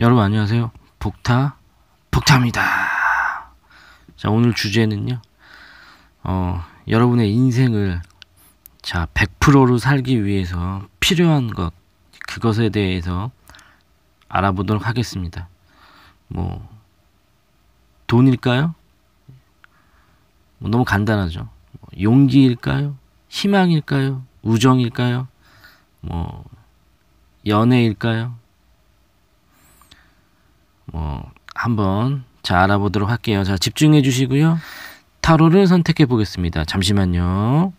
여러분 안녕하세요. 복타 복타입니다. 자 오늘 주제는요. 어 여러분의 인생을 자 100%로 살기 위해서 필요한 것 그것에 대해서 알아보도록 하겠습니다. 뭐 돈일까요? 뭐, 너무 간단하죠. 뭐, 용기일까요? 희망일까요? 우정일까요? 뭐 연애일까요? 뭐 한번 자 알아보도록 할게요. 자 집중해 주시고요. 타로를 선택해 보겠습니다. 잠시만요.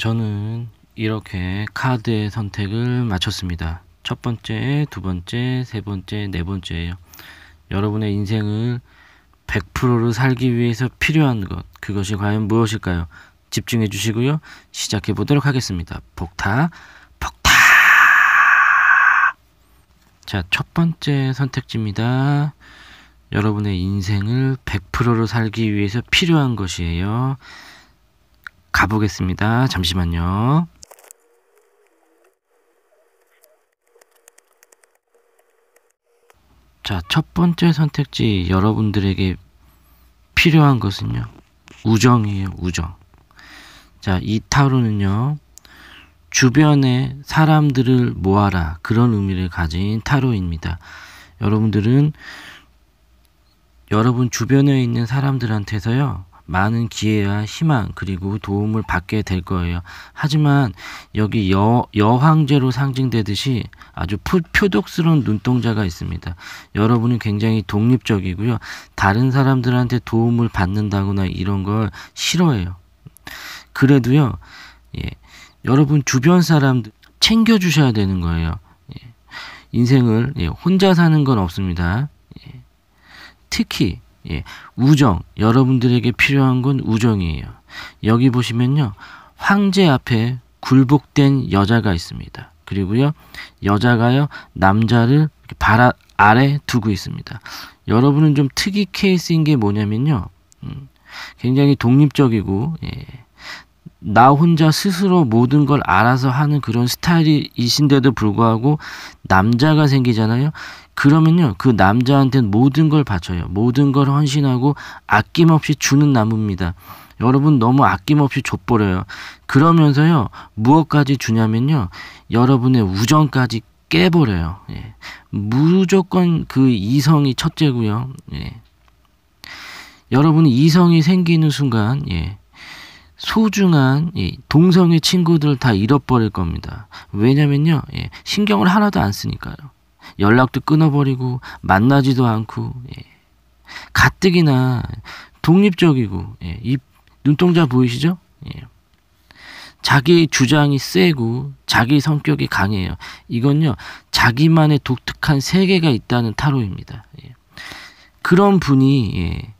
저는 이렇게 카드의 선택을 마쳤습니다. 첫 번째, 두 번째, 세 번째, 네 번째예요. 여러분의 인생을 100%를 살기 위해서 필요한 것, 그것이 과연 무엇일까요? 집중해 주시고요. 시작해 보도록 하겠습니다. 폭타, 폭타! 자, 첫 번째 선택지입니다. 여러분의 인생을 1 0 0를 살기 위해서 필요한 것이에요. 가보겠습니다. 잠시만요. 자, 첫 번째 선택지 여러분들에게 필요한 것은요. 우정이에요, 우정. 자, 이 타로는요. 주변의 사람들을 모아라. 그런 의미를 가진 타로입니다. 여러분들은 여러분 주변에 있는 사람들한테서요. 많은 기회와 희망 그리고 도움을 받게 될 거예요. 하지만 여기 여, 여황제로 상징되듯이 아주 푸, 표독스러운 눈동자가 있습니다. 여러분이 굉장히 독립적이고요. 다른 사람들한테 도움을 받는다거나 이런 걸 싫어해요. 그래도요. 예, 여러분 주변 사람들 챙겨주셔야 되는 거예요. 예, 인생을 예, 혼자 사는 건 없습니다. 예. 특히 예, 우정. 여러분들에게 필요한 건 우정이에요. 여기 보시면요. 황제 앞에 굴복된 여자가 있습니다. 그리고요. 여자가요. 남자를 발 아래 두고 있습니다. 여러분은 좀 특이 케이스인 게 뭐냐면요. 음, 굉장히 독립적이고 예, 나 혼자 스스로 모든 걸 알아서 하는 그런 스타일이신데도 불구하고 남자가 생기잖아요. 그러면요 그 남자한테는 모든 걸 바쳐요 모든 걸 헌신하고 아낌없이 주는 나무입니다 여러분 너무 아낌없이 줘버려요 그러면서요 무엇까지 주냐면요 여러분의 우정까지 깨버려요 예. 무조건 그 이성이 첫째고요 예. 여러분이 성이 생기는 순간 예. 소중한 동성의 친구들을 다 잃어버릴 겁니다. 왜냐면요, 예. 신경을 하나도 안 쓰니까요. 연락도 끊어버리고 만나지도 않고 예. 가뜩이나 독립적이고 예. 이 눈동자 보이시죠? 예. 자기 주장이 세고 자기 성격이 강해요. 이건요 자기만의 독특한 세계가 있다는 타로입니다. 예. 그런 분이 예.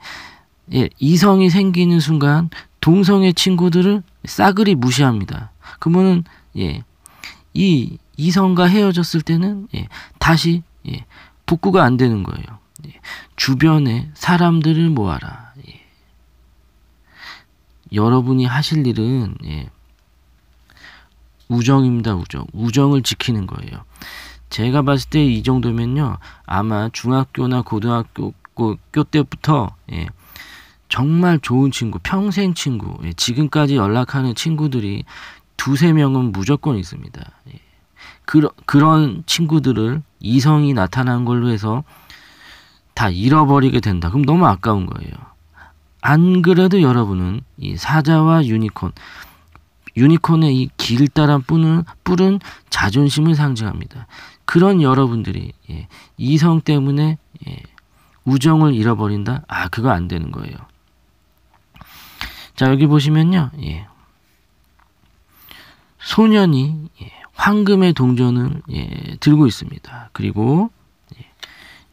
예 이성이 생기는 순간 동성의 친구들을 싸그리 무시합니다. 그러은 예, 이 이성과 헤어졌을 때는 예, 다시 예, 복구가 안 되는 거예요. 예, 주변에 사람들을 모아라. 예. 여러분이 하실 일은 예, 우정입니다. 우정. 우정을 지키는 거예요. 제가 봤을 때 이 정도면요. 아마 중학교나 고등학교 교 때부터 예, 정말 좋은 친구, 평생 친구, 지금까지 연락하는 친구들이 두세 명은 무조건 있습니다. 그런 그런 친구들을 이성이 나타난 걸로 해서 다 잃어버리게 된다. 그럼 너무 아까운 거예요. 안 그래도 여러분은 이 사자와 유니콘, 유니콘의 이 길다란 뿔은, 뿔은 자존심을 상징합니다. 그런 여러분들이 예, 이성 때문에 예, 우정을 잃어버린다? 아, 그거 안 되는 거예요. 자, 여기 보시면요. 예. 소년이 예. 황금의 동전을 예, 들고 있습니다. 그리고 예,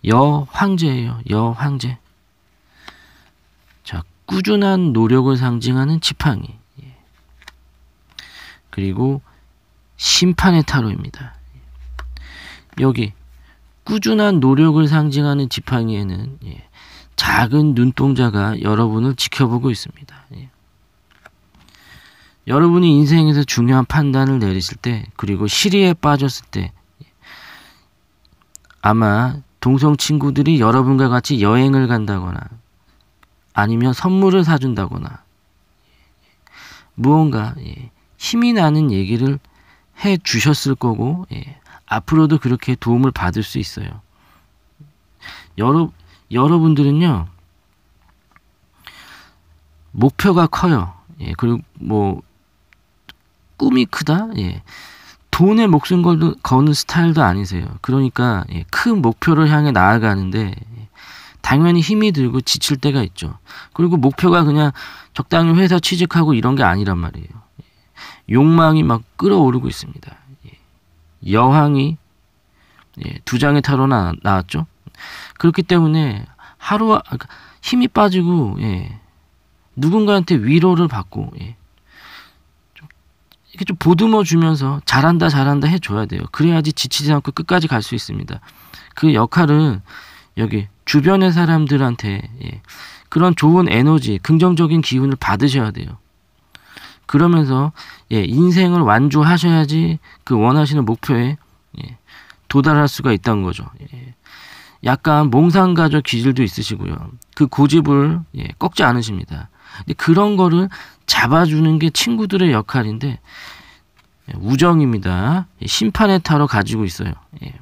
여황제예요. 여황제. 자, 꾸준한 노력을 상징하는 지팡이. 예. 그리고 심판의 타로입니다. 여기 꾸준한 노력을 상징하는 지팡이에는 예, 작은 눈동자가 여러분을 지켜보고 있습니다. 예. 여러분이 인생에서 중요한 판단을 내리실 때, 그리고 시리에 빠졌을 때, 아마 동성 친구들이 여러분과 같이 여행을 간다거나, 아니면 선물을 사준다거나, 무언가 예, 힘이 나는 얘기를 해 주셨을 거고, 예, 앞으로도 그렇게 도움을 받을 수 있어요. 여러, 여러분들은요, 목표가 커요. 예, 그리고 뭐 꿈이 크다? 예. 돈에 목숨 걸, 도 거는 스타일도 아니세요. 그러니까 예, 큰 목표를 향해 나아가는데 예, 당연히 힘이 들고 지칠 때가 있죠. 그리고 목표가 그냥 적당히 회사 취직하고 이런 게 아니란 말이에요. 예. 욕망이 막 끌어오르고 있습니다. 예. 여왕이 예, 두 장의 타로 나, 나왔죠. 그렇기 때문에 하루 그러니까 힘이 빠지고 예, 누군가한테 위로를 받고 예, 이렇게 좀 보듬어 주면서 잘한다 잘한다 해줘야 돼요. 그래야지 지치지 않고 끝까지 갈 수 있습니다. 그 역할은 여기 주변의 사람들한테 예, 그런 좋은 에너지, 긍정적인 기운을 받으셔야 돼요. 그러면서 예, 인생을 완주하셔야지 그 원하시는 목표에 예, 도달할 수가 있다는 거죠. 예, 약간 몽상가족 기질도 있으시고요. 그 고집을 예, 꺾지 않으십니다. 근데 그런 거를 잡아주는 게 친구들의 역할인데 예, 우정입니다. 예, 심판의 타로 가지고 있어요. 예.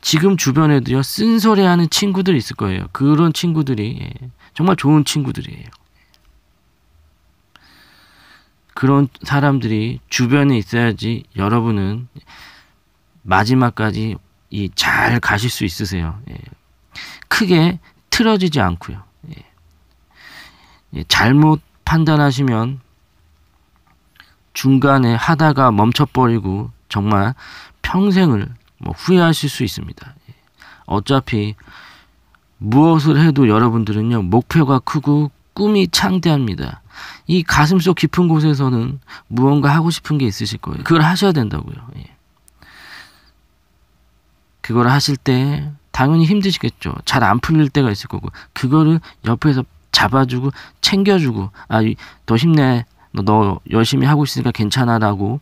지금 주변에도요 쓴소리하는 친구들 있을 거예요. 그런 친구들이 예. 정말 좋은 친구들이에요. 그런 사람들이 주변에 있어야지 여러분은 마지막까지 이 잘 가실 수 있으세요. 예. 크게 틀어지지 않고요. 예, 잘못 판단하시면 중간에 하다가 멈춰버리고 정말 평생을 뭐 후회하실 수 있습니다. 예, 어차피 무엇을 해도 여러분들은요, 목표가 크고 꿈이 창대합니다. 이 가슴속 깊은 곳에서는 무언가 하고 싶은 게 있으실 거예요. 그걸 하셔야 된다고요. 예. 그걸 하실 때 당연히 힘드시겠죠. 잘 안 풀릴 때가 있을 거고, 그거를 옆에서 잡아주고 챙겨주고 아 더 힘내 너, 너 열심히 하고 있으니까 괜찮아라고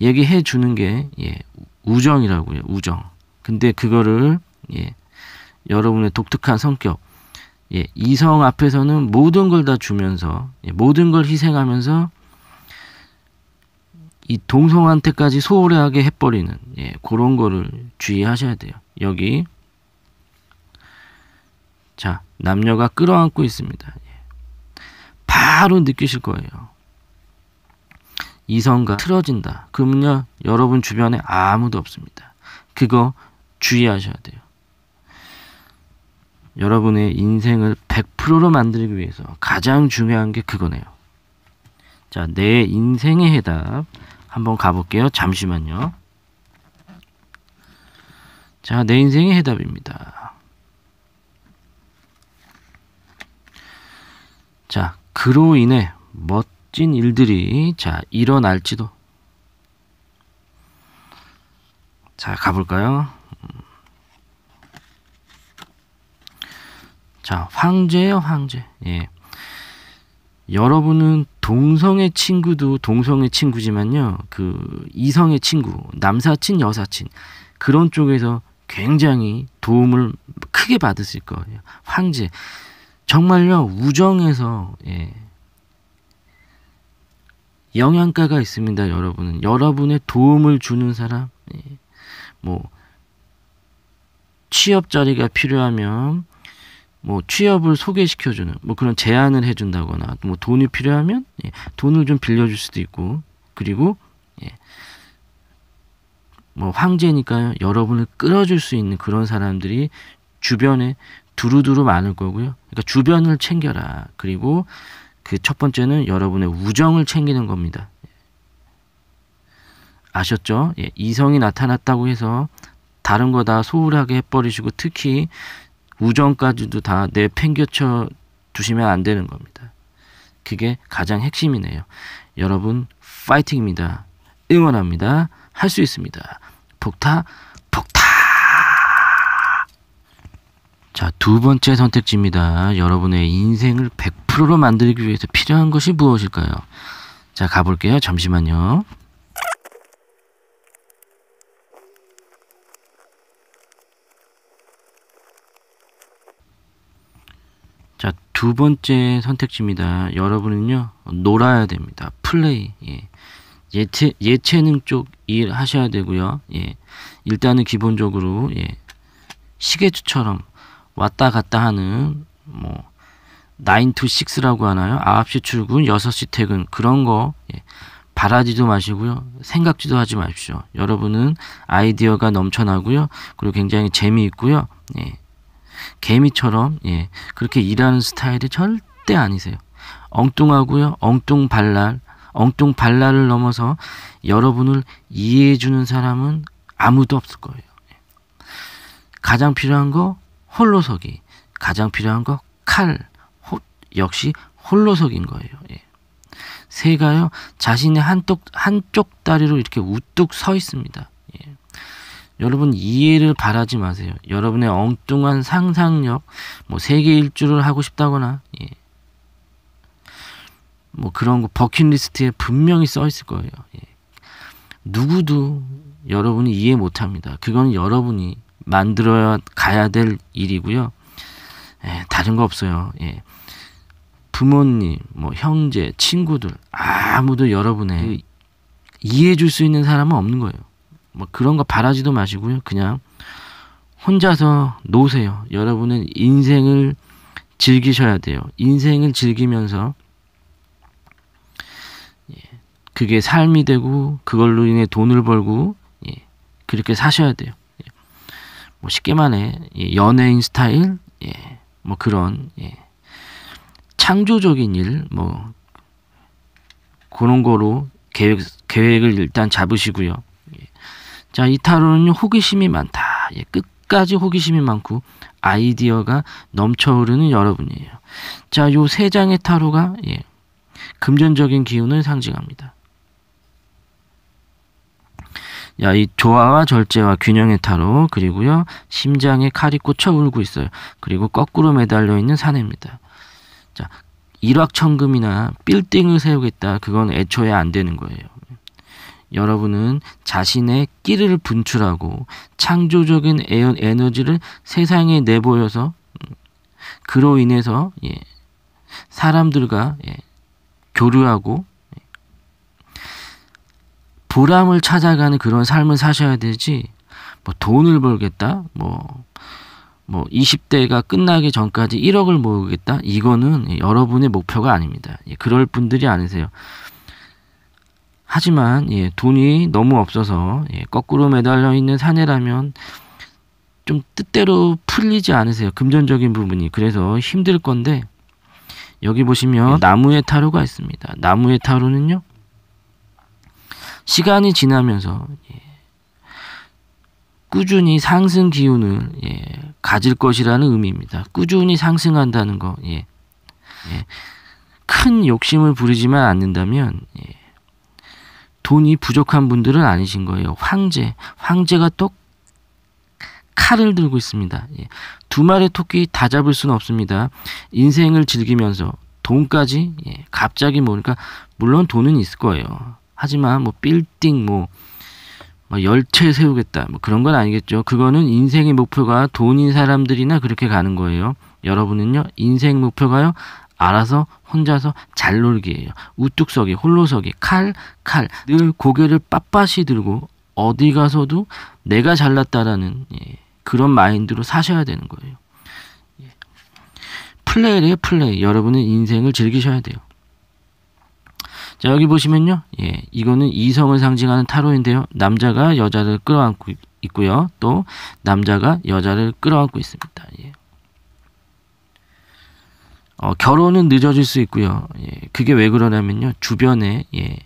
얘기해 주는 게 예, 우정이라고요 우정 근데 그거를 예, 여러분의 독특한 성격 예, 이성 앞에서는 모든 걸 다 주면서 예, 모든 걸 희생하면서 이 동성한테까지 소홀하게 해버리는 예, 그런 거를 주의하셔야 돼요. 여기 자, 남녀가 끌어안고 있습니다. 예. 바로 느끼실 거예요. 이성과 틀어진다. 그러면 여러분 주변에 아무도 없습니다. 그거 주의하셔야 돼요. 여러분의 인생을 100%로 만들기 위해서 가장 중요한 게 그거네요. 자, 내 인생의 해답 한번 가볼게요. 잠시만요. 자, 내 인생의 해답입니다. 자, 그로 인해 멋진 일들이 자, 일어날지도. 자, 가볼까요? 자, 황제예요, 황제. 예. 여러분은 동성의 친구도 동성의 친구지만요, 그 이성의 친구, 남사친, 여사친 그런 쪽에서 굉장히 도움을 크게 받으실 거예요. 황제. 정말요 우정에서 예. 영양가가 있습니다 여러분은 여러분의 도움을 주는 사람 예. 뭐 취업 자리가 필요하면 뭐 취업을 소개시켜주는 뭐 그런 제안을 해준다거나 뭐 돈이 필요하면 예. 돈을 좀 빌려줄 수도 있고 그리고 예. 뭐 황제니까요 여러분을 끌어줄 수 있는 그런 사람들이 주변에 두루두루 많을 거고요. 그러니까 주변을 챙겨라. 그리고 그 첫 번째는 여러분의 우정을 챙기는 겁니다. 아셨죠? 예, 이성이 나타났다고 해서 다른 거 다 소홀하게 해버리시고 특히 우정까지도 다 내팽겨쳐 두시면 안 되는 겁니다. 그게 가장 핵심이네요. 여러분 파이팅입니다. 응원합니다. 할 수 있습니다. 폭타 자, 두 번째 선택지입니다. 여러분의 인생을 100%로 만들기 위해서 필요한 것이 무엇일까요? 자, 가볼게요. 잠시만요. 자, 두 번째 선택지입니다. 여러분은요, 놀아야 됩니다. 플레이. 예. 예체, 예체능 쪽 일 하셔야 되고요. 예. 일단은 기본적으로, 예. 시계추처럼 왔다 갔다 하는 뭐 9to6라고 하나요? 9시 출근, 6시 퇴근 그런 거 예. 바라지도 마시고요. 생각지도 하지 마십시오. 여러분은 아이디어가 넘쳐나고요. 그리고 굉장히 재미있고요. 예. 개미처럼 예. 그렇게 일하는 스타일이 절대 아니세요. 엉뚱하고요. 엉뚱발랄. 엉뚱발랄을 넘어서 여러분을 이해해주는 사람은 아무도 없을 거예요. 예. 가장 필요한 거 홀로서기. 가장 필요한 거 칼. 호, 역시 홀로서기인 거예요. 예. 새가요 자신의 한쪽 한쪽 다리로 이렇게 우뚝 서 있습니다. 예. 여러분 이해를 바라지 마세요. 여러분의 엉뚱한 상상력, 뭐 세계 일주를 하고 싶다거나, 예. 뭐 그런 거 버킷리스트에 분명히 써 있을 거예요. 예. 누구도 여러분이 이해 못합니다. 그건 여러분이 만들어 가야 될 일이고요. 예, 다른 거 없어요. 예. 부모님, 뭐 형제, 친구들 아무도 여러분의 음. 이해해 줄 수 있는 사람은 없는 거예요. 뭐 그런 거 바라지도 마시고요. 그냥 혼자서 노세요. 여러분은 인생을 즐기셔야 돼요. 인생을 즐기면서 예, 그게 삶이 되고 그걸로 인해 돈을 벌고 예, 그렇게 사셔야 돼요. 뭐 쉽게 말해 예, 연예인 스타일, 예, 뭐 그런 예, 창조적인 일, 뭐 그런 거로 계획 계획을 일단 잡으시고요. 예. 자, 이 타로는 호기심이 많다. 예, 끝까지 호기심이 많고 아이디어가 넘쳐흐르는 여러분이에요. 자, 요 세 장의 타로가 예, 금전적인 기운을 상징합니다. 야, 이 조화와 절제와 균형의 타로 그리고요 심장에 칼이 꽂혀 울고 있어요. 그리고 거꾸로 매달려 있는 사내입니다. 자, 일확천금이나 빌딩을 세우겠다 그건 애초에 안 되는 거예요. 여러분은 자신의 끼를 분출하고 창조적인 에너지를 세상에 내보여서 음, 그로 인해서 예, 사람들과 예, 교류하고 보람을 찾아가는 그런 삶을 사셔야 되지 뭐 돈을 벌겠다 뭐뭐 뭐 20대가 뭐 끝나기 전까지 1억을 모으겠다 이거는 여러분의 목표가 아닙니다. 예, 그럴 분들이 아니세요. 하지만 예, 돈이 너무 없어서 예, 거꾸로 매달려 있는 사내라면 좀 뜻대로 풀리지 않으세요. 금전적인 부분이 그래서 힘들 건데 여기 보시면 나무의 타로가 있습니다. 나무의 타로는요. 시간이 지나면서 예, 꾸준히 상승 기운을 예, 가질 것이라는 의미입니다. 꾸준히 상승한다는 거. 예, 예 큰 욕심을 부리지만 않는다면 예, 돈이 부족한 분들은 아니신 거예요. 황제, 황제가 또 칼을 들고 있습니다. 예, 두 마리 토끼 다 잡을 수는 없습니다. 인생을 즐기면서 돈까지 갑자기 모으니까 물론 돈은 있을 거예요. 하지만 뭐 빌딩 뭐, 뭐 열채 세우겠다 뭐 그런 건 아니겠죠. 그거는 인생의 목표가 돈인 사람들이나 그렇게 가는 거예요. 여러분은요 인생 목표가요 알아서 혼자서 잘 놀기예요. 우뚝서기, 홀로서기, 칼, 칼. 늘 고개를 빳빳이 들고 어디 가서도 내가 잘났다라는 예, 그런 마인드로 사셔야 되는 거예요. 예. 플레이래요, 플레이. 여러분은 인생을 즐기셔야 돼요. 자, 여기 보시면요. 예, 이거는 이성을 상징하는 타로인데요. 남자가 여자를 끌어안고 있고요. 또 남자가 여자를 끌어안고 있습니다. 예. 어, 결혼은 늦어질 수 있고요. 예, 그게 왜 그러냐면요. 주변에 예,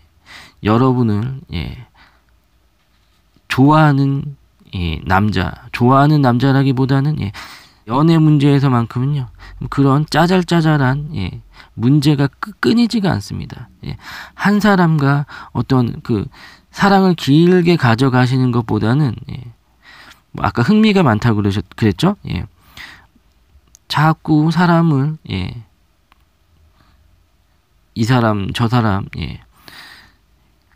여러분을 예, 좋아하는 예, 남자, 좋아하는 남자라기보다는 예, 연애 문제에서만큼은요. 그런 짜잘짜잘한 예, 문제가 끊이지가 않습니다. 예, 한 사람과 어떤 그 사랑을 길게 가져가시는 것보다는 예, 뭐 아까 흥미가 많다고 그러셨, 그랬죠? 예, 자꾸 사람을 예, 이 사람 저 사람 예,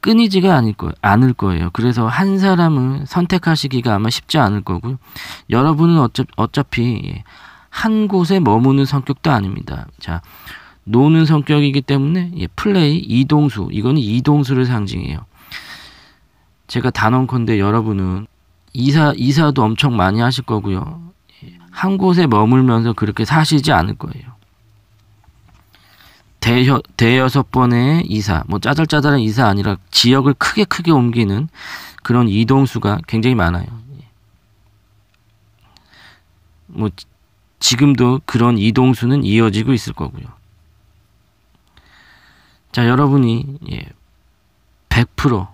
끊이지가 않을, 거, 않을 거예요. 그래서 한 사람을 선택하시기가 아마 쉽지 않을 거고요. 여러분은 어차, 피한 곳에 머무는 성격도 아닙니다. 자, 노는 성격이기 때문에 예, 플레이 이동수 이거는 이동수를 상징해요. 제가 단언컨대 여러분은 이사 이사도 엄청 많이 하실 거고요. 한 곳에 머물면서 그렇게 사시지 않을 거예요. 대여, 대여섯 번의 이사, 뭐 짜잘짜잘한 이사 아니라 지역을 크게 크게 옮기는 그런 이동수가 굉장히 많아요. 뭐 지금도 그런 이동수는 이어지고 있을 거고요. 자, 여러분이 예, 100%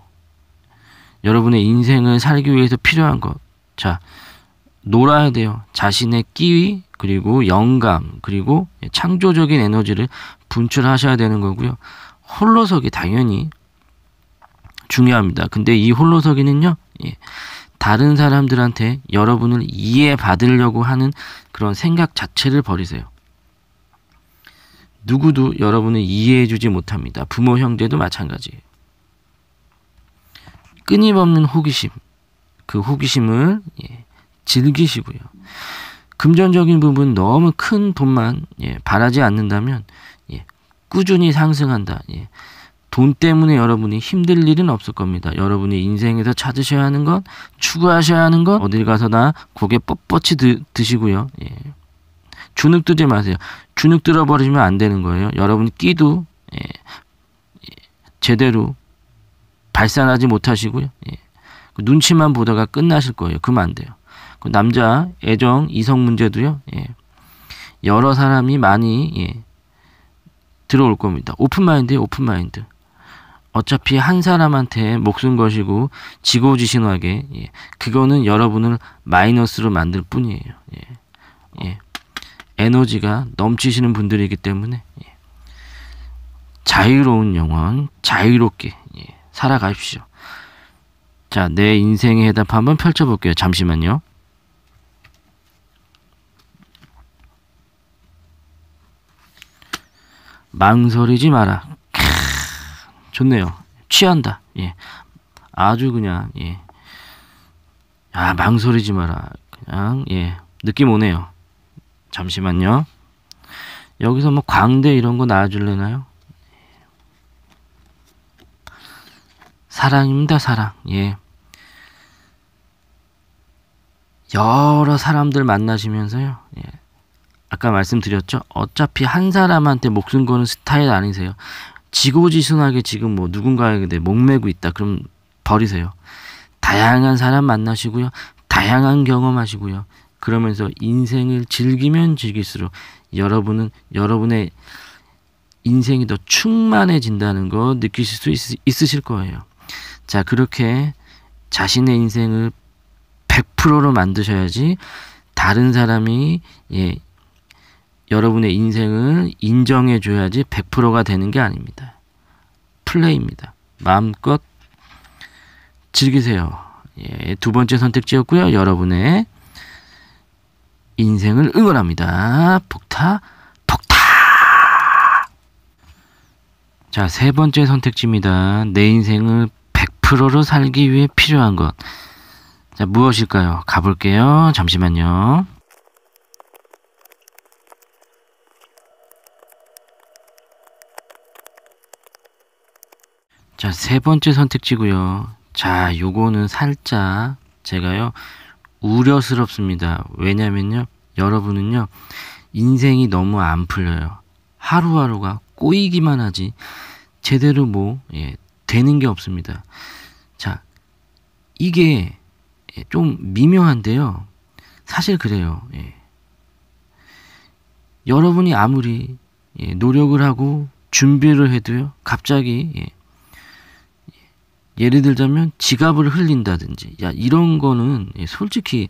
여러분의 인생을 살기 위해서 필요한 것. 자, 놀아야 돼요. 자신의 끼위, 그리고 영감, 그리고 창조적인 에너지를 분출하셔야 되는 거고요. 홀로서기 당연히 중요합니다. 근데 이 홀로서기는요, 예, 다른 사람들한테 여러분을 이해받으려고 하는 그런 생각 자체를 버리세요. 누구도 여러분을 이해해주지 못합니다. 부모, 형제도 마찬가지예요. 끊임없는 호기심, 그 호기심을 예, 즐기시고요. 금전적인 부분 너무 큰 돈만 예, 바라지 않는다면 꾸준히 상승한다. 예. 돈 때문에 여러분이 힘들 일은 없을 겁니다. 여러분이 인생에서 찾으셔야 하는 것, 추구하셔야 하는 것, 어딜 가서나 고개 뻣뻣이 드, 드시고요. 예. 주눅 들지 마세요. 주눅 들어버리면 안 되는 거예요. 여러분 끼도 예. 제대로 발산하지 못하시고요. 예. 그 눈치만 보다가 끝나실 거예요. 그러면 안 돼요. 그 남자 애정 이성 문제도요. 예. 여러 사람이 많이 예. 들어올 겁니다. 오픈마인드에 오픈마인드. 어차피 한 사람한테 목숨 것이고 지고지신하게 예. 그거는 여러분을 마이너스로 만들 뿐이에요. 예. 예. 에너지가 넘치시는 분들이기 때문에 예. 자유로운 영혼 자유롭게 예, 살아가십시오. 자, 내 인생의 해답 한번 펼쳐볼게요. 잠시만요. 망설이지 마라. 캬, 좋네요. 취한다. 예. 아주 그냥 예. 아, 망설이지 마라. 그냥 예. 느낌 오네요. 잠시만요. 여기서 뭐 광대 이런 거 나와줄래나요? 사랑입니다, 사랑. 예. 여러 사람들 만나시면서요. 아까 말씀드렸죠. 어차피 한 사람한테 목숨 거는 스타일 아니세요. 지고지순하게 지금 뭐 누군가에게 내 목매고 있다. 그럼 버리세요. 다양한 사람 만나시고요. 다양한 경험하시고요. 그러면서 인생을 즐기면 즐길수록 여러분은 여러분의 인생이 더 충만해진다는 거 느끼실 수 있, 으실 거예요. 자, 그렇게 자신의 인생을 100%로 만드셔야지 다른 사람이 예, 여러분의 인생은 인정해줘야지 100%가 되는 게 아닙니다. 플레이입니다. 마음껏 즐기세요. 예, 두 번째 선택지였고요. 여러분의 인생을 응원합니다. 폭타, 폭타! 자, 세 번째 선택지입니다. 내 인생을 100%로 살기 위해 필요한 것. 자, 무엇일까요? 가볼게요. 잠시만요. 자, 세 번째 선택지고요. 자, 요거는 살짝 제가요. 우려스럽습니다. 왜냐면요. 여러분은요. 인생이 너무 안 풀려요. 하루하루가 꼬이기만 하지 제대로 뭐 예, 되는 게 없습니다. 자, 이게 예, 좀 미묘한데요. 사실 그래요. 예. 여러분이 아무리 예, 노력을 하고 준비를 해도요. 갑자기 예, 예를 들자면 지갑을 흘린다든지 야 이런 거는 예, 솔직히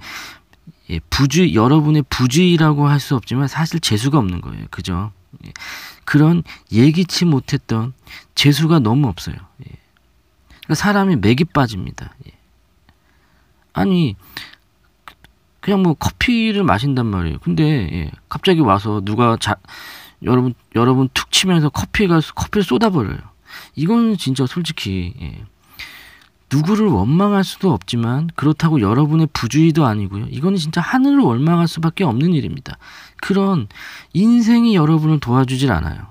예, 부주 여러분의 부주의라고 할 수 없지만 사실 재수가 없는 거예요. 그죠? 예, 그런 예기치 못했던 재수가 너무 없어요. 예. 그러니까 사람이 맥이 빠집니다. 예. 아니 그냥 뭐 커피를 마신단 말이에요. 근데 예, 갑자기 와서 누가 자, 여러분 여러분 툭 치면서 커피가 커피를 쏟아버려요. 이건 진짜 솔직히 예. 누구를 원망할 수도 없지만 그렇다고 여러분의 부주의도 아니고요. 이거는 진짜 하늘을 원망할 수밖에 없는 일입니다. 그런 인생이 여러분을 도와주질 않아요.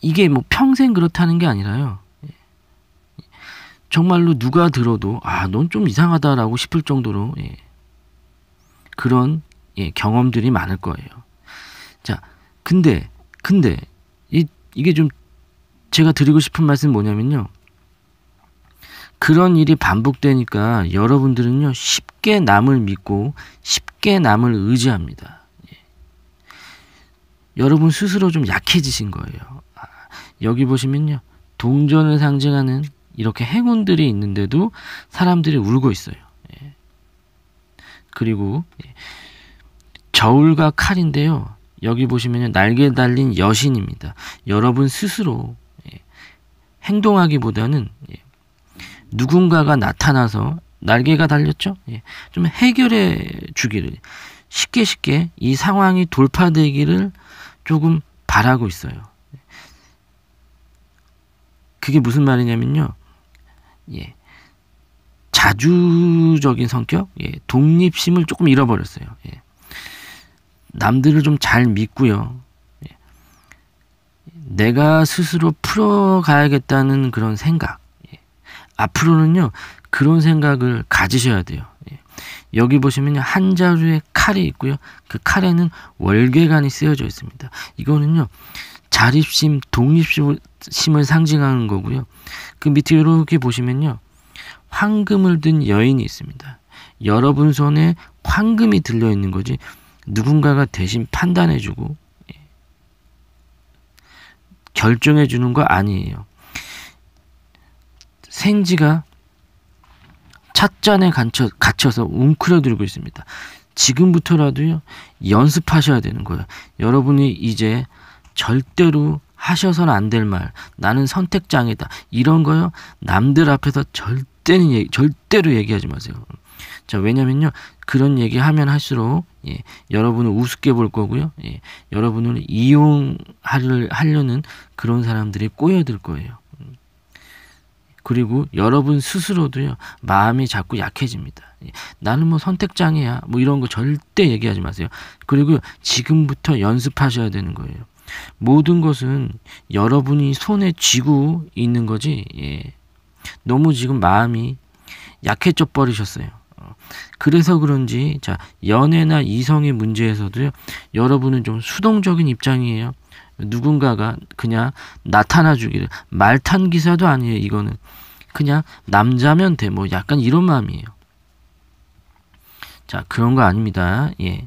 이게 뭐 평생 그렇다는 게 아니라요. 예. 정말로 누가 들어도 아, 넌 좀 이상하다라고 싶을 정도로 예. 그런 예, 경험들이 많을 거예요. 자, 근데 근데 이, 이게 좀 제가 드리고 싶은 말씀 뭐냐면요. 그런 일이 반복되니까 여러분들은요, 쉽게 남을 믿고 쉽게 남을 의지합니다. 예. 여러분 스스로 좀 약해지신 거예요. 아, 여기 보시면요, 동전을 상징하는 이렇게 행운들이 있는데도 사람들이 울고 있어요. 예. 그리고 예. 저울과 칼인데요. 여기 보시면 날개 달린 여신입니다. 여러분 스스로 예. 행동하기보다는 예. 누군가가 나타나서 날개가 달렸죠. 예. 좀 해결해 주기를 쉽게 쉽게 이 상황이 돌파되기를 조금 바라고 있어요. 그게 무슨 말이냐면요. 예. 자주적인 성격, 예. 독립심을 조금 잃어버렸어요. 예. 남들을 좀 잘 믿고요. 예. 내가 스스로 풀어가야겠다는 그런 생각. 앞으로는요, 그런 생각을 가지셔야 돼요. 예. 여기 보시면 한 자루에 칼이 있고요. 그 칼에는 월계관이 쓰여져 있습니다. 이거는요, 자립심, 독립 심을 상징하는 거고요. 그 밑에 이렇게 보시면요. 황금을 든 여인이 있습니다. 여러분 손에 황금이 들려 있는 거지 누군가가 대신 판단해 주고 예, 결정해 주는 거 아니에요. 생쥐가 찻잔에 갇혀, 갇혀서 웅크려들고 있습니다. 지금부터라도요, 연습하셔야 되는 거예요. 여러분이 이제 절대로 하셔서는 안 될 말, 나는 선택장이다 이런 거요, 남들 앞에서 절대는, 얘기, 절대로 얘기하지 마세요. 자, 왜냐면요, 그런 얘기 하면 할수록, 예, 여러분을 우습게 볼 거고요, 예, 여러분을 이용하려는 그런 사람들이 꼬여들 거예요. 그리고 여러분 스스로도요, 마음이 자꾸 약해집니다. 예, 나는 뭐 선택장애야. 뭐 이런 거 절대 얘기하지 마세요. 그리고 지금부터 연습하셔야 되는 거예요. 모든 것은 여러분이 손에 쥐고 있는 거지, 예. 너무 지금 마음이 약해져 버리셨어요. 어, 그래서 그런지 자 연애나 이성의 문제에서도요 여러분은 좀 수동적인 입장이에요 누군가가 그냥 나타나 주기를 말탄 기사도 아니에요. 이거는 그냥 남자면 돼. 뭐 약간 이런 마음이에요. 자, 그런 거 아닙니다. 예.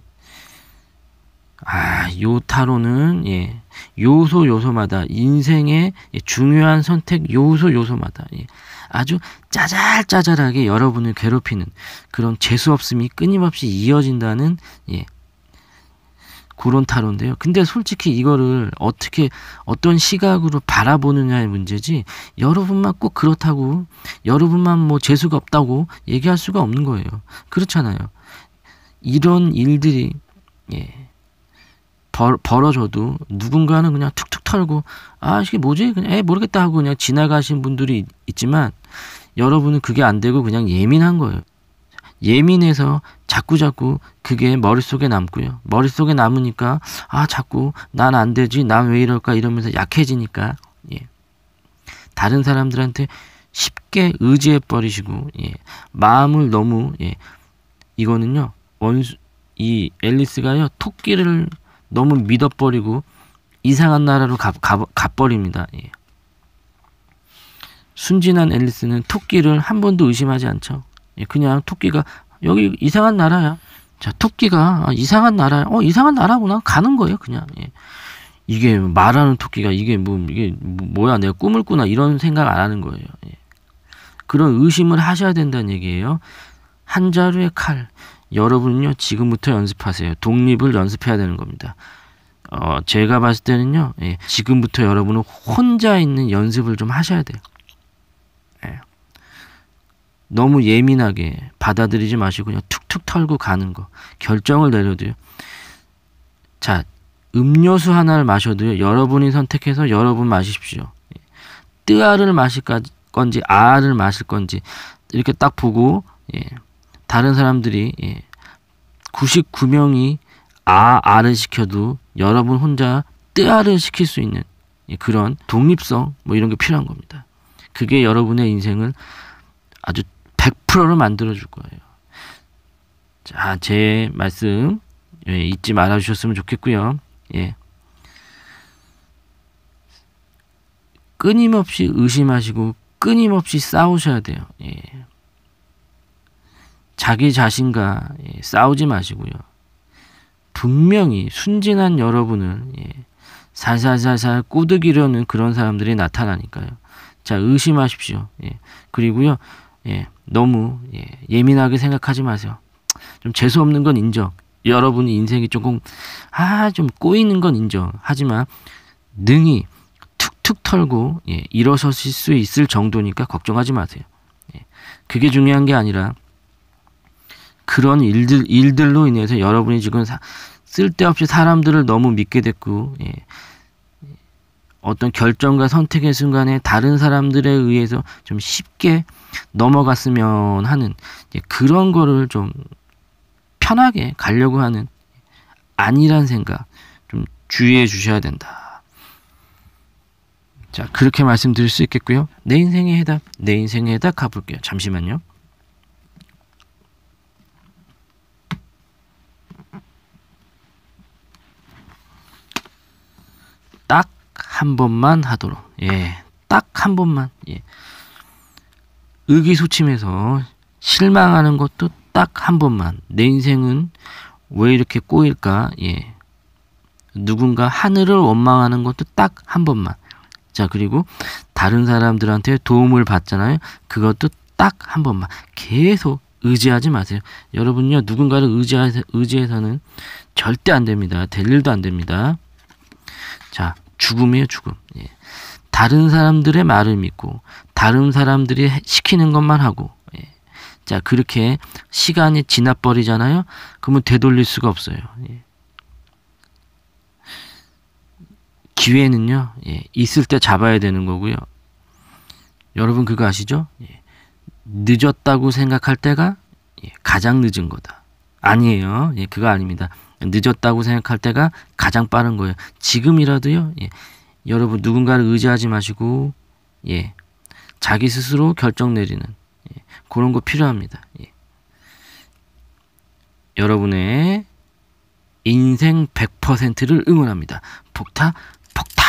아, 요 타로는 예. 요소 요소마다 인생의 중요한 선택 요소 요소마다 예. 아주 짜잘짜잘하게 여러분을 괴롭히는 그런 재수 없음이 끊임없이 이어진다는 예. 그런 타로인데요. 근데 솔직히 이거를 어떻게 어떤 시각으로 바라보느냐의 문제지 여러분만 꼭 그렇다고 여러분만 뭐 재수가 없다고 얘기할 수가 없는 거예요. 그렇잖아요. 이런 일들이 예. 벌, 어져도 누군가는 그냥 툭툭 털고 아 이게 뭐지 그냥 에 모르겠다 하고 그냥 지나가신 분들이 있지만 여러분은 그게 안 되고 그냥 예민한 거예요. 예민해서 자꾸자꾸 그게 머릿속에 남고요. 머릿속에 남으니까 아 자꾸 난 안 되지 난 왜 이럴까 이러면서 약해지니까 예. 다른 사람들한테 쉽게 의지해 버리시고 예. 마음을 너무 예. 이거는요 원수 이 앨리스가요 토끼를 너무 믿어버리고 이상한 나라로 가, 가, 가버립니다. 예. 순진한 앨리스는 토끼를 한 번도 의심하지 않죠. 예, 그냥 토끼가 여기 이상한 나라야. 자, 토끼가 아, 이상한 나라, 야어 이상한 나라구나 가는 거예요, 그냥. 예. 이게 말하는 토끼가 이게 뭐 이게 뭐, 뭐야 내가 꿈을 꾸나 이런 생각 안 하는 거예요. 예. 그런 의심을 하셔야 된다는 얘기예요. 한 자루의 칼. 여러분은요 지금부터 연습하세요. 독립을 연습해야 되는 겁니다. 어, 제가 봤을 때는요 예, 지금부터 여러분은 혼자 있는 연습을 좀 하셔야 돼요. 너무 예민하게 받아들이지 마시고 그냥 툭툭 털고 가는 거 결정을 내려도요. 자 음료수 하나를 마셔도요. 여러분이 선택해서 여러분 마십시오. 예. 뜨아를 마실 건지 아를 마실 건지 이렇게 딱 보고 예, 다른 사람들이 예, 99명이 아 아를 시켜도 여러분 혼자 뜨아를 시킬 수 있는 예, 그런 독립성 뭐 이런 게 필요한 겁니다. 그게 여러분의 인생을 아주 1 0 0를 만들어 줄 거예요. 자, 제 말씀 예, 잊지 말아 주셨으면 좋겠고요. 예. 끊임없이 의심하시고 끊임없이 싸우셔야 돼요. 예. 자기 자신과 예, 싸우지 마시고요. 분명히 순진한 여러분을 예, 살살살살 꾸득이려는 그런 사람들이 나타나니까요. 자 의심하십시오. 예. 그리고요 예, 너무 예, 민하게 생각하지 마세요. 좀 재수 없는 건 인정. 여러분이 인생이 조금 아 좀 꼬이는 건 인정. 하지만 능히 툭툭 털고 예, 일어서실 수 있을 정도니까 걱정하지 마세요. 예, 그게 중요한 게 아니라 그런 일들 일들로 인해서 여러분이 지금 사, 쓸데없이 사람들을 너무 믿게 됐고 예, 어떤 결정과 선택의 순간에 다른 사람들에 의해서 좀 쉽게 넘어갔으면 하는 이제 그런 거를 좀 편하게 가려고 하는 아니란 생각 좀 주의해 주셔야 된다. 자, 그렇게 말씀드릴 수 있겠고요. 내 인생의 해답, 내 인생의 해답 가볼게요. 잠시만요. 한 번만 하도록. 예. 딱 한 번만. 예. 의기소침해서 실망하는 것도 딱 한 번만. 내 인생은 왜 이렇게 꼬일까? 예. 누군가 하늘을 원망하는 것도 딱 한 번만. 자, 그리고 다른 사람들한테 도움을 받잖아요. 그것도 딱 한 번만. 계속 의지하지 마세요. 여러분요, 누군가를 의지해서, 의지해서는 절대 안 됩니다. 될 일도 안 됩니다. 자, 죽음이에요, 죽음. 예. 다른 사람들의 말을 믿고 다른 사람들이 시키는 것만 하고 예. 자 그렇게 시간이 지나버리잖아요. 그러면 되돌릴 수가 없어요. 예. 기회는요 예. 있을 때 잡아야 되는 거고요. 여러분 그거 아시죠? 예. 늦었다고 생각할 때가 예, 가장 늦은 거다. 아니에요. 예, 그거 아닙니다. 늦었다고 생각할 때가 가장 빠른 거예요. 지금이라도요. 예. 여러분 누군가를 의지하지 마시고 예. 자기 스스로 결정 내리는 예. 그런 거 필요합니다. 예. 여러분의 인생 100%를 응원합니다. 폭타 폭타.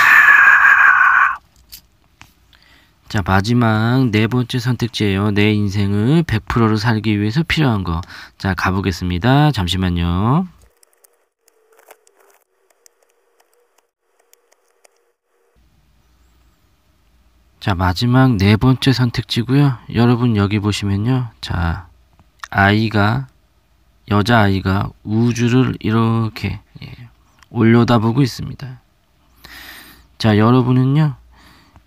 자, 마지막 네 번째 선택지예요. 내 인생을 100%로 살기 위해서 필요한 거. 자, 가보겠습니다. 잠시만요. 자 마지막 네 번째 선택지고요 여러분 여기 보시면요 자 아이가 여자아이가 우주를 이렇게 예, 올려다보고 있습니다 자 여러분은요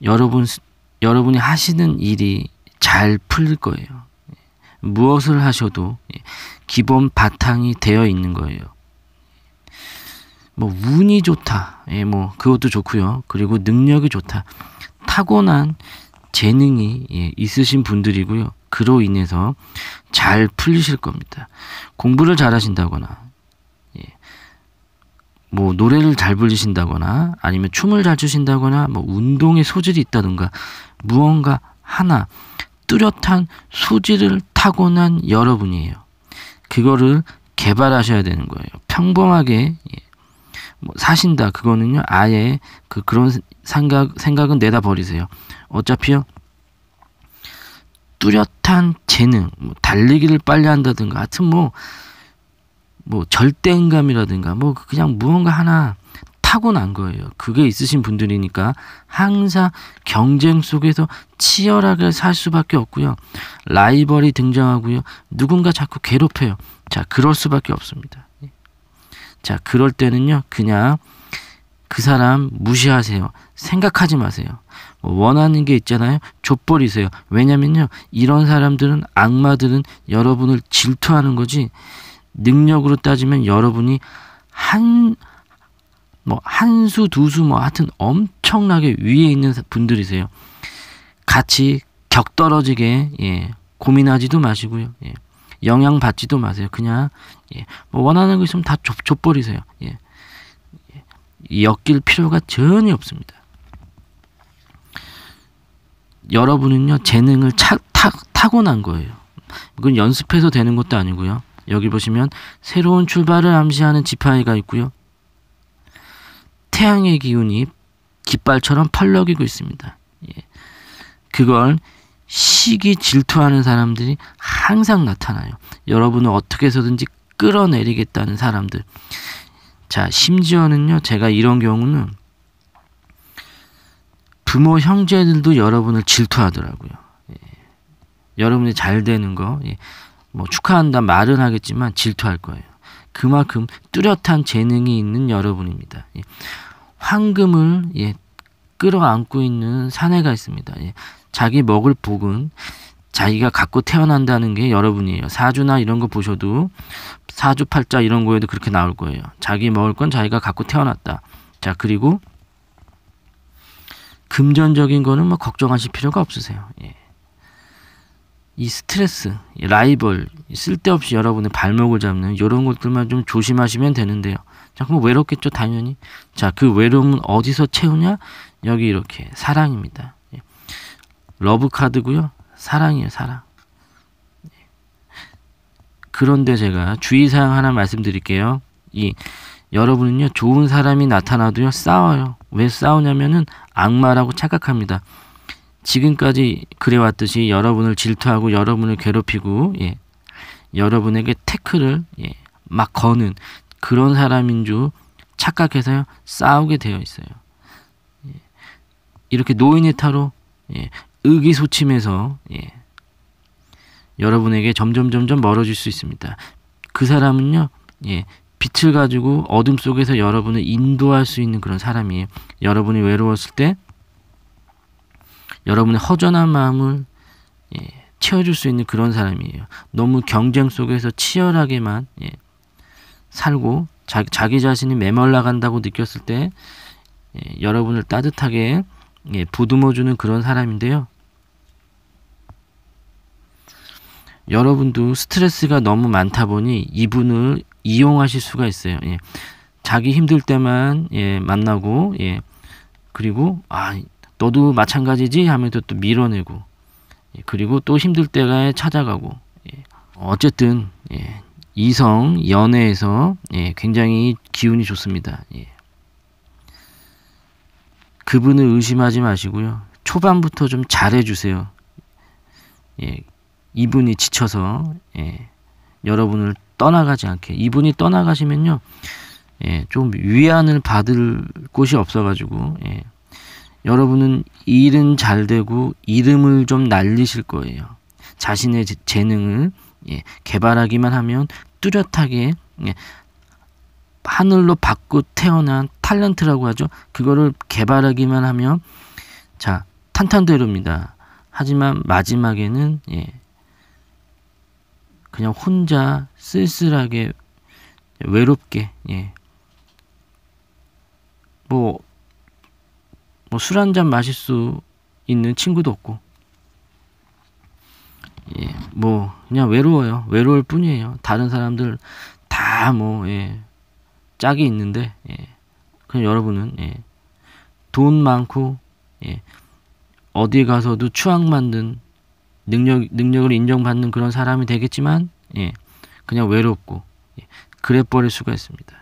여러분 여러분이 하시는 일이 잘 풀릴 거예요 무엇을 하셔도 예, 기본 바탕이 되어 있는 거예요 뭐 운이 좋다 예, 뭐 그것도 좋고요 그리고 능력이 좋다 타고난 재능이 예, 있으신 분들이고요. 그로 인해서 잘 풀리실 겁니다. 공부를 잘 하신다거나, 예, 뭐, 노래를 잘 불리신다거나, 아니면 춤을 잘 추신다거나, 뭐, 운동에 소질이 있다든가, 무언가 하나, 뚜렷한 소질을 타고난 여러분이에요. 그거를 개발하셔야 되는 거예요. 평범하게, 예, 뭐 사신다 그거는요 아예 그 그런 생각 생각은 내다 버리세요. 어차피요 뚜렷한 재능, 뭐 달리기를 빨리 한다든가 하여튼 뭐 뭐 절대음감이라든가뭐 그 그냥 무언가 하나 타고난 거예요. 그게 있으신 분들이니까 항상 경쟁 속에서 치열하게 살 수밖에 없고요. 라이벌이 등장하고요. 누군가 자꾸 괴롭혀요. 자, 그럴 수밖에 없습니다. 자, 그럴 때는요, 그냥 그 사람 무시하세요. 생각하지 마세요. 뭐 원하는 게 있잖아요. 족벌이세요. 왜냐면요, 이런 사람들은 악마들은 여러분을 질투하는 거지, 능력으로 따지면 여러분이 한, 뭐, 한 수, 두 수, 뭐, 하여튼 엄청나게 위에 있는 분들이세요. 같이 격떨어지게, 예, 고민하지도 마시고요. 예, 영향받지도 마세요. 그냥 예. 뭐 원하는 거 있으면 다 좁, 좁버리세요. 예. 예. 엮일 필요가 전혀 없습니다. 여러분은요, 재능을 차, 타, 타고난 거예요. 그건 연습해서 되는 것도 아니고요. 여기 보시면 새로운 출발을 암시하는 지팡이가 있고요. 태양의 기운이 깃발처럼 펄럭이고 있습니다. 예. 그걸 시기 질투하는 사람들이 항상 나타나요. 여러분은 어떻게 해서든지 끌어내리겠다는 사람들. 자, 심지어는요, 제가 이런 경우는 부모 형제들도 여러분을 질투하더라고요. 예. 여러분이 잘 되는 거, 예. 뭐 축하한다 말은 하겠지만 질투할 거예요. 그만큼 뚜렷한 재능이 있는 여러분입니다. 예. 황금을 예, 끌어안고 있는 사내가 있습니다. 예. 자기 먹을 복은 자기가 갖고 태어난다는 게 여러분이에요. 사주나 이런 거 보셔도 사주 팔자 이런 거에도 그렇게 나올 거예요. 자기 먹을 건 자기가 갖고 태어났다. 자 그리고 금전적인 거는 뭐 걱정하실 필요가 없으세요. 예. 이 스트레스, 이 라이벌, 쓸데없이 여러분의 발목을 잡는 이런 것들만 좀 조심하시면 되는데요. 자, 그럼 외롭겠죠, 당연히. 자, 그 외로움은 어디서 채우냐? 여기 이렇게 사랑입니다. 예. 러브 카드고요. 사랑이에요, 사랑. 예. 그런데 제가 주의사항 하나 말씀드릴게요. 이 여러분은요, 좋은 사람이 나타나도요, 싸워요. 왜 싸우냐면은 악마라고 착각합니다. 지금까지 그래왔듯이 여러분을 질투하고 여러분을 괴롭히고, 예, 여러분에게 태클을 예, 막 거는 그런 사람인 줄 착각해서요, 싸우게 되어 있어요. 예, 이렇게 노인의 타로 예, 의기소침해서 예. 여러분에게 점점 점점 멀어질 수 있습니다. 그 사람은요, 예, 빛을 가지고 어둠 속에서 여러분을 인도할 수 있는 그런 사람이에요. 여러분이 외로웠을 때 여러분의 허전한 마음을 예, 채워줄 수 있는 그런 사람이에요. 너무 경쟁 속에서 치열하게만 예, 살고 자, 자기 자신이 메말라간다고 느꼈을 때 예, 여러분을 따뜻하게 예, 보듬어주는 그런 사람인데요. 여러분도 스트레스가 너무 많다 보니 이분을 이용하실 수가 있어요. 예. 자기 힘들 때만 예, 만나고 예. 그리고 아 너도 마찬가지지 하면서 또 밀어내고 예, 그리고 또 힘들 때가 찾아가고 예. 어쨌든 예. 이성 연애에서 예, 굉장히 기운이 좋습니다. 예. 그분을 의심하지 마시고요. 초반부터 좀 잘해주세요. 예, 이분이 지쳐서 예, 여러분을 떠나가지 않게 이분이 떠나가시면요 예, 좀 위안을 받을 곳이 없어가지고 예, 여러분은 일은 잘 되고 이름을 좀 날리실 거예요 자신의 재능을 예, 개발하기만 하면 뚜렷하게 예, 하늘로 받고 태어난 탤런트라고 하죠 그거를 개발하기만 하면 자 탄탄대로입니다 하지만 마지막에는 예, 그냥 혼자 쓸쓸하게 외롭게 예. 뭐 뭐 술 한잔 마실 수 있는 친구도 없고 예. 뭐 그냥 외로워요 외로울 뿐이에요 다른 사람들 다 뭐 예. 짝이 있는데 예. 그냥 여러분은 예. 돈 많고 예. 어디 가서도 추앙 만든 능력 능력을 인정받는 그런 사람이 되겠지만 예, 그냥 외롭고 예, 그래 버릴 수가 있습니다.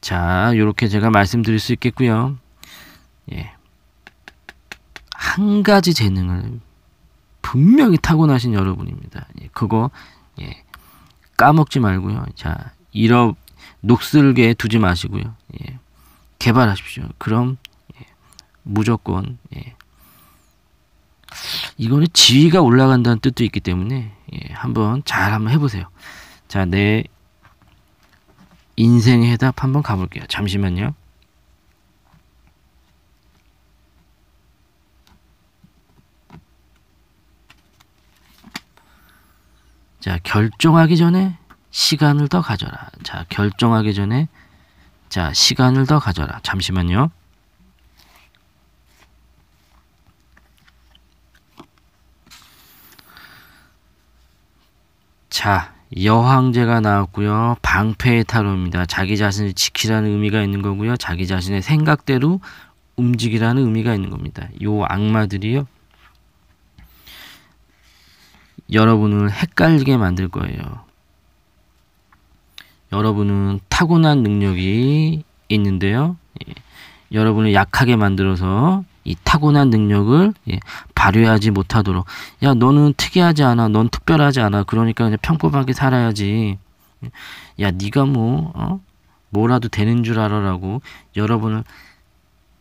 자, 이렇게 제가 말씀드릴 수 있겠고요. 예. 한 가지 재능을 분명히 타고나신 여러분입니다. 예, 그거 예, 까먹지 말고요. 자, 잃어 녹슬게 두지 마시고요. 예, 개발하십시오. 그럼 무조건. 예. 이거는 지위가 올라간다는 뜻도 있기 때문에 예, 한번 잘 한번 해보세요. 자, 내 인생의 해답 한번 가볼게요. 잠시만요. 자, 결정하기 전에 시간을 더 가져라. 자, 결정하기 전에 자, 시간을 더 가져라. 잠시만요. 자, 여황제가 나왔고요. 방패의 타로입니다. 자기 자신을 지키라는 의미가 있는 거고요. 자기 자신의 생각대로 움직이라는 의미가 있는 겁니다. 요 악마들이요. 여러분을 헷갈리게 만들 거예요. 여러분은 타고난 능력이 있는데요. 예. 여러분을 약하게 만들어서 이 타고난 능력을 예, 발휘하지 못하도록 야 너는 특이하지 않아 넌 특별하지 않아 그러니까 그냥 평범하게 살아야지 예. 야 네가 뭐 어? 뭐라도 되는 줄 알아라고 여러분을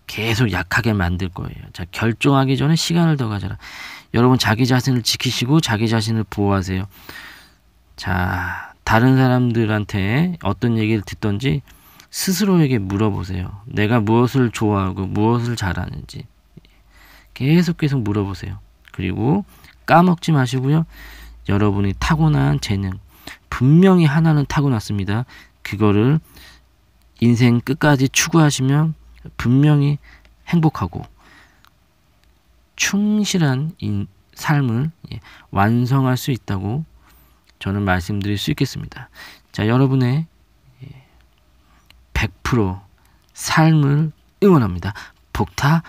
계속 약하게 만들 거예요. 자 결정하기 전에 시간을 더 가져라. 여러분 자기 자신을 지키시고 자기 자신을 보호하세요. 자 다른 사람들한테 어떤 얘기를 듣던지 스스로에게 물어보세요. 내가 무엇을 좋아하고 무엇을 잘하는지. 계속 계속 물어보세요. 그리고 까먹지 마시고요. 여러분이 타고난 재능 분명히 하나는 타고났습니다. 그거를 인생 끝까지 추구하시면 분명히 행복하고 충실한 인, 삶을 예, 완성할 수 있다고 저는 말씀드릴 수 있겠습니다. 자, 여러분의 100% 예, 삶을 응원합니다. 복타